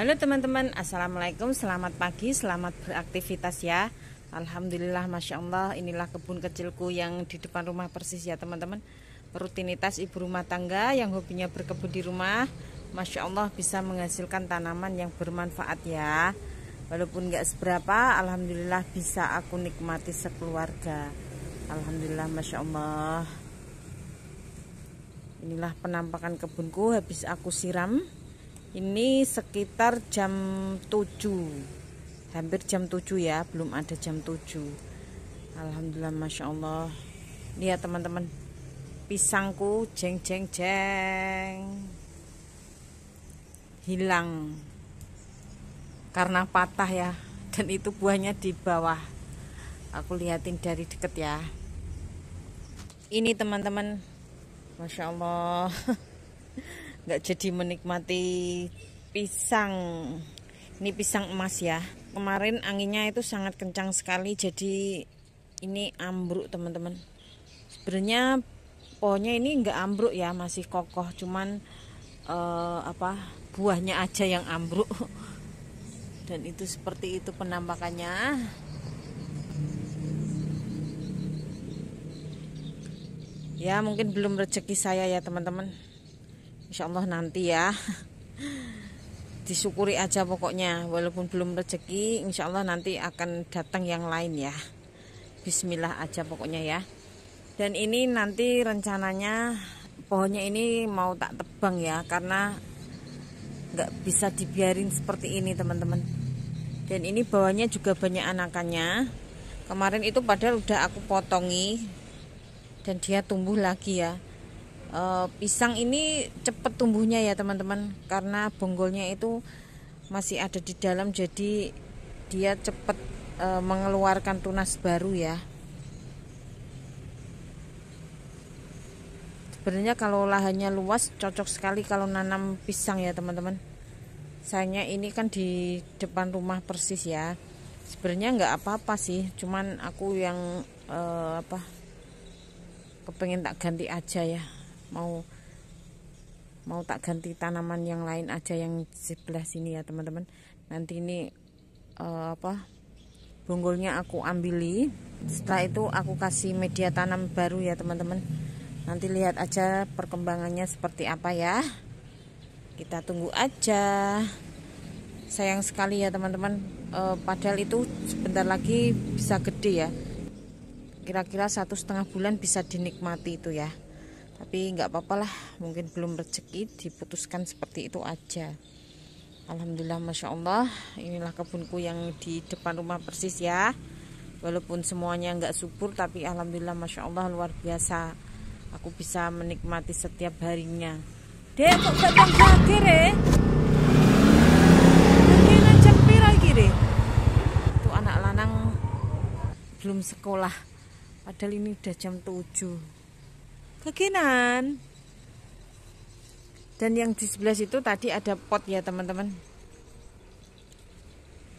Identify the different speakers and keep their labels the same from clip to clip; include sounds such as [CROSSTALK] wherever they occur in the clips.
Speaker 1: Halo teman-teman, Assalamualaikum, selamat pagi, selamat beraktivitas ya Alhamdulillah, Masya Allah, inilah kebun kecilku yang di depan rumah persis ya teman-teman Rutinitas ibu rumah tangga yang hobinya berkebun di rumah Masya Allah bisa menghasilkan tanaman yang bermanfaat ya Walaupun nggak seberapa, Alhamdulillah bisa aku nikmati sekeluarga Alhamdulillah, Masya Allah Inilah penampakan kebunku habis aku siram ini sekitar jam 7 hampir jam 7 ya belum ada jam 7 Alhamdulillah Masya Allah lihat ya, teman-teman pisangku jeng jeng jeng hilang karena patah ya dan itu buahnya di bawah aku lihatin dari deket ya ini teman-teman Masya Allah [LAUGHS] nggak jadi menikmati pisang ini pisang emas ya kemarin anginnya itu sangat kencang sekali jadi ini ambruk teman-teman sebenarnya pohonnya ini nggak ambruk ya masih kokoh cuman eh, apa buahnya aja yang ambruk [LAUGHS] dan itu seperti itu penampakannya ya mungkin belum rezeki saya ya teman-teman Insya Allah nanti ya disyukuri aja pokoknya walaupun belum rezeki insya Allah nanti akan datang yang lain ya bismillah aja pokoknya ya dan ini nanti rencananya pohonnya ini mau tak tebang ya karena nggak bisa dibiarin seperti ini teman-teman dan ini bawahnya juga banyak anakannya kemarin itu padahal udah aku potongi dan dia tumbuh lagi ya Eh, pisang ini cepat tumbuhnya ya teman-teman karena bonggolnya itu masih ada di dalam jadi dia cepat e, eh, mengeluarkan tunas baru ya sebenarnya kalau lahannya luas cocok sekali kalau nanam pisang ya teman-teman sayangnya ini kan di depan rumah persis ya sebenarnya nggak apa-apa sih cuman aku yang e, apa kepengen tak ganti aja ya mau mau tak ganti tanaman yang lain aja yang sebelah sini ya teman-teman nanti ini uh, apa bonggolnya aku ambili setelah itu aku kasih media tanam baru ya teman-teman nanti lihat aja perkembangannya seperti apa ya kita tunggu aja sayang sekali ya teman-teman e, padahal itu sebentar lagi bisa gede ya kira-kira satu setengah bulan bisa dinikmati itu ya tapi nggak apa-apa lah mungkin belum rezeki diputuskan seperti itu aja Alhamdulillah Masya Allah inilah kebunku yang di depan rumah persis ya walaupun semuanya nggak subur tapi Alhamdulillah Masya Allah luar biasa aku bisa menikmati setiap harinya dek kok datang lagi re lagi itu anak lanang belum sekolah padahal ini udah jam 7 ke kanan dan yang di sebelah situ tadi ada pot ya teman-teman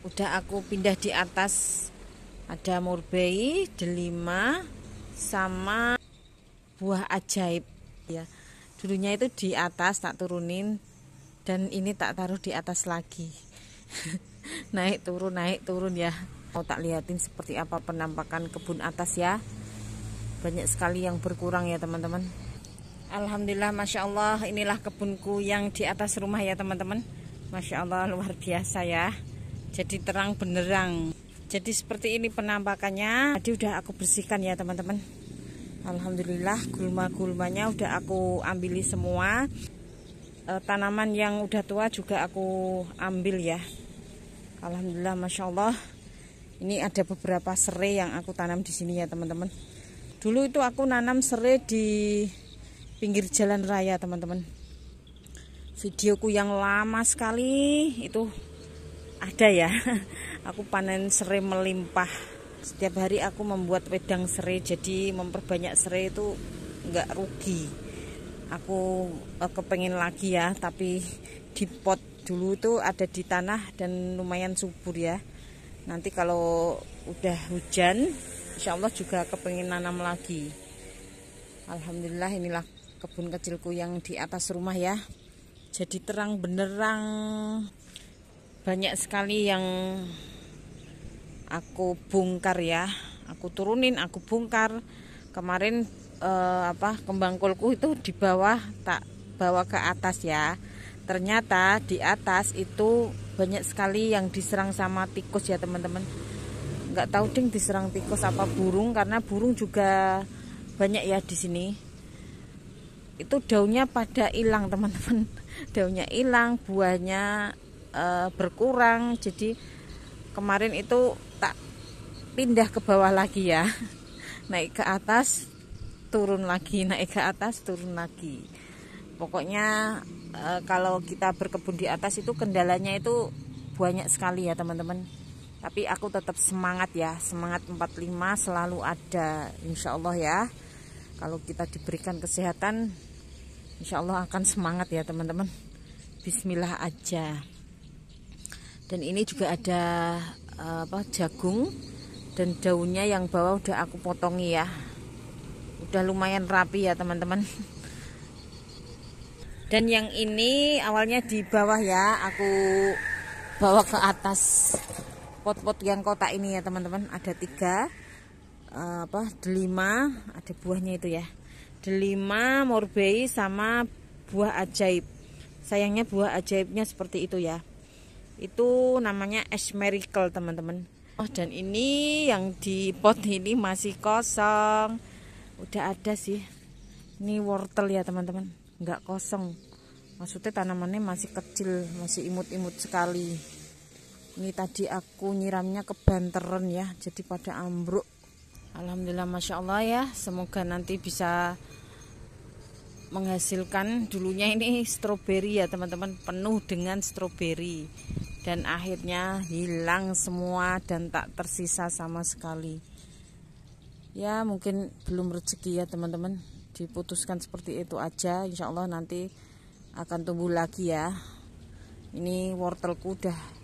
Speaker 1: udah aku pindah di atas ada murbei delima sama buah ajaib ya dulunya itu di atas tak turunin dan ini tak taruh di atas lagi [LAUGHS] naik turun naik turun ya mau tak liatin seperti apa penampakan kebun atas ya banyak sekali yang berkurang ya teman-teman Alhamdulillah Masya Allah inilah kebunku yang di atas rumah ya teman-teman Masya Allah luar biasa ya jadi terang benerang jadi seperti ini penampakannya tadi udah aku bersihkan ya teman-teman Alhamdulillah gulma-gulmanya udah aku ambili semua e, tanaman yang udah tua juga aku ambil ya Alhamdulillah Masya Allah ini ada beberapa serai yang aku tanam di sini ya teman-teman dulu itu aku nanam serai di pinggir jalan raya teman-teman videoku yang lama sekali itu ada ya [LAUGHS] aku panen serai melimpah setiap hari aku membuat wedang serai jadi memperbanyak serai itu nggak rugi aku eh, kepengen lagi ya tapi di pot dulu itu ada di tanah dan lumayan subur ya nanti kalau udah hujan Insya Allah juga kepengen nanam lagi Alhamdulillah inilah kebun kecilku yang di atas rumah ya jadi terang benerang banyak sekali yang aku bongkar ya aku turunin aku bongkar kemarin eh, apa kembang kolku itu di bawah tak bawa ke atas ya ternyata di atas itu banyak sekali yang diserang sama tikus ya teman-teman nggak tahu ding diserang tikus apa burung karena burung juga banyak ya di sini itu daunnya pada hilang teman-teman [LAUGHS] daunnya hilang buahnya e, berkurang jadi kemarin itu tak pindah ke bawah lagi ya [LAUGHS] naik ke atas turun lagi [LAUGHS] naik ke atas turun lagi pokoknya e, kalau kita berkebun di atas itu kendalanya itu banyak sekali ya teman-teman tapi aku tetap semangat ya semangat 45 selalu ada insya Allah ya kalau kita diberikan kesehatan insya Allah akan semangat ya teman-teman Bismillah aja dan ini juga ada eh, apa jagung dan daunnya yang bawah udah aku potongi ya udah lumayan rapi ya teman-teman dan yang ini awalnya di bawah ya aku bawa ke atas pot-pot yang kotak ini ya teman-teman ada tiga eh, apa delima ada buahnya itu ya delima morbei sama buah ajaib sayangnya buah ajaibnya seperti itu ya itu namanya es miracle teman-teman oh dan ini yang di pot ini masih kosong udah ada sih ini wortel ya teman-teman nggak kosong maksudnya tanamannya masih kecil masih imut-imut sekali ini tadi aku nyiramnya ke kebanteran ya jadi pada ambruk Alhamdulillah Masya Allah ya semoga nanti bisa menghasilkan dulunya ini stroberi ya teman-teman penuh dengan stroberi dan akhirnya hilang semua dan tak tersisa sama sekali ya mungkin belum rezeki ya teman-teman diputuskan seperti itu aja insya Allah nanti akan tumbuh lagi ya ini wortelku udah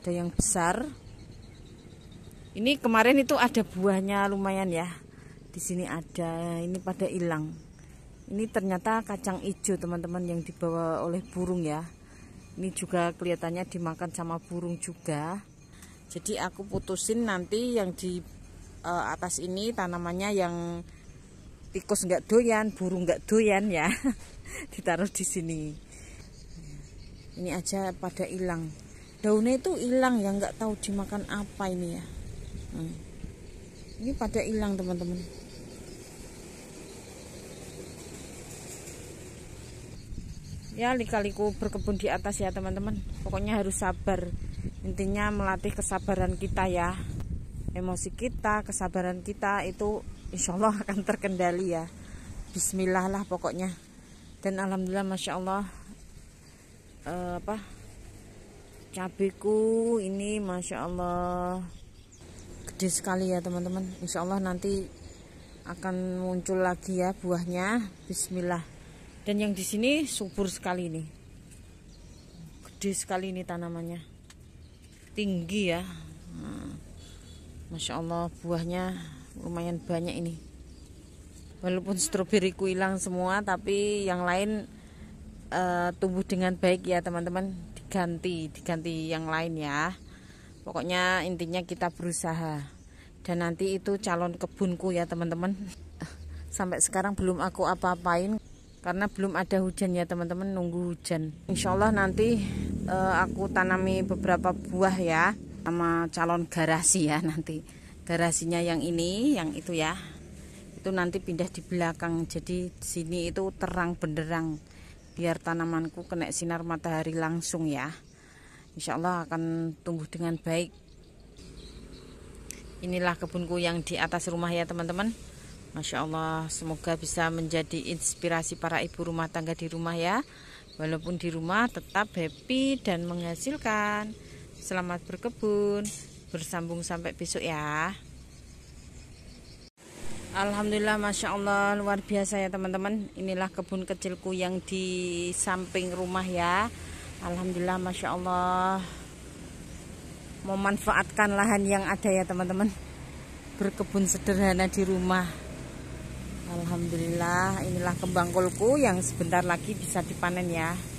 Speaker 1: ada yang besar ini kemarin itu ada buahnya lumayan ya di sini ada ini pada hilang ini ternyata kacang hijau teman-teman yang dibawa oleh burung ya ini juga kelihatannya dimakan sama burung juga jadi aku putusin nanti yang di uh, atas ini tanamannya yang tikus nggak doyan burung nggak doyan ya [LAUGHS] ditaruh di sini ini aja pada hilang daunnya itu hilang ya nggak tahu dimakan apa ini ya hmm. ini pada hilang teman-teman ya lika-liku berkebun di atas ya teman-teman pokoknya harus sabar intinya melatih kesabaran kita ya emosi kita kesabaran kita itu insya Allah akan terkendali ya Bismillah lah pokoknya dan Alhamdulillah Masya Allah eh, apa cabeku ini masya Allah gede sekali ya teman-teman insya Allah nanti akan muncul lagi ya buahnya Bismillah dan yang di sini subur sekali ini gede sekali ini tanamannya tinggi ya hmm. masya Allah buahnya lumayan banyak ini walaupun stroberiku hilang semua tapi yang lain uh, tumbuh dengan baik ya teman-teman diganti diganti yang lain ya pokoknya intinya kita berusaha dan nanti itu calon kebunku ya teman-teman [LAUGHS] sampai sekarang belum aku apa-apain karena belum ada hujan ya teman-teman nunggu hujan Insya Allah nanti uh, aku tanami beberapa buah ya sama calon garasi ya nanti garasinya yang ini yang itu ya itu nanti pindah di belakang jadi sini itu terang benderang biar tanamanku kena sinar matahari langsung ya Insya Allah akan tumbuh dengan baik inilah kebunku yang di atas rumah ya teman-teman Masya Allah semoga bisa menjadi inspirasi para ibu rumah tangga di rumah ya walaupun di rumah tetap happy dan menghasilkan selamat berkebun bersambung sampai besok ya Alhamdulillah Masya Allah luar biasa ya teman-teman Inilah kebun kecilku yang di samping rumah ya Alhamdulillah Masya Allah Memanfaatkan lahan yang ada ya teman-teman Berkebun sederhana di rumah Alhamdulillah inilah kembang kolku yang sebentar lagi bisa dipanen ya